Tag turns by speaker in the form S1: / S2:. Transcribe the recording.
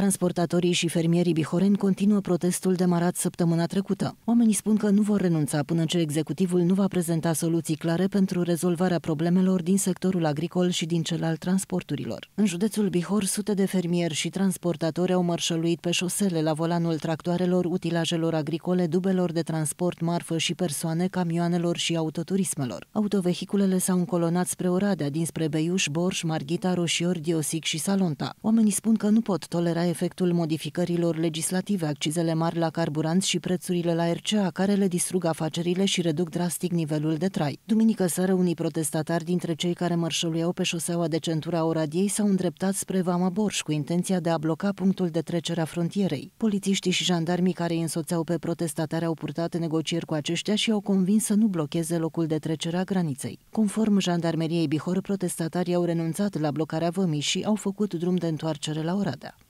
S1: Transportatorii și fermierii bihoreni continuă protestul demarat săptămâna trecută. Oamenii spun că nu vor renunța până ce executivul nu va prezenta soluții clare pentru rezolvarea problemelor din sectorul agricol și din cel al transporturilor. În județul Bihor, sute de fermieri și transportatori au mărșăluit pe șosele la volanul tractoarelor, utilajelor agricole, dubelor de transport, marfă și persoane, camioanelor și autoturismelor. Autovehiculele s-au încolonat spre Oradea, dinspre Beiuș, Borș, Marghita, Roșior, Diosic și Salonta. Oamenii spun că nu pot tolera efectul modificărilor legislative, accizele mari la carburanți și prețurile la RCA, care le distrug afacerile și reduc drastic nivelul de trai. Duminică seară, unii protestatari dintre cei care mărșăluiau pe șoseaua de centura Oradiei s-au îndreptat spre Vama Borș cu intenția de a bloca punctul de trecere a frontierei. Polițiștii și jandarmii care îi însoțeau pe protestatari au purtat negocieri cu aceștia și au convins să nu blocheze locul de trecere a graniței. Conform jandarmeriei Bihor, protestatarii au renunțat la blocarea vămii și au făcut drum de întoarcere la Oradea.